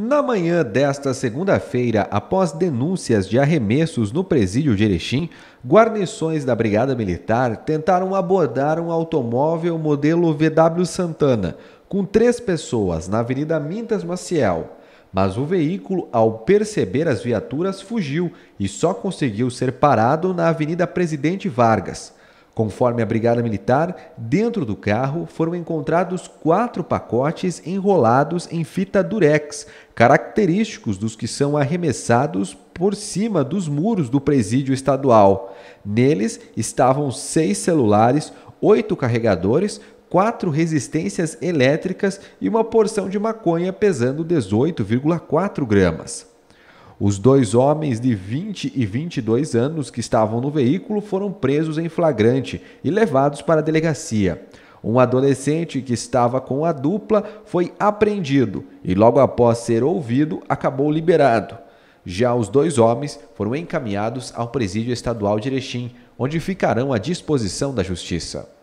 Na manhã desta segunda-feira, após denúncias de arremessos no presídio de Erechim, guarnições da Brigada Militar tentaram abordar um automóvel modelo VW Santana, com três pessoas, na Avenida Mintas Maciel. Mas o veículo, ao perceber as viaturas, fugiu e só conseguiu ser parado na Avenida Presidente Vargas. Conforme a Brigada Militar, dentro do carro foram encontrados quatro pacotes enrolados em fita durex, característicos dos que são arremessados por cima dos muros do presídio estadual. Neles estavam seis celulares, oito carregadores, quatro resistências elétricas e uma porção de maconha pesando 18,4 gramas. Os dois homens de 20 e 22 anos que estavam no veículo foram presos em flagrante e levados para a delegacia. Um adolescente que estava com a dupla foi apreendido e, logo após ser ouvido, acabou liberado. Já os dois homens foram encaminhados ao presídio estadual de Erechim, onde ficarão à disposição da justiça.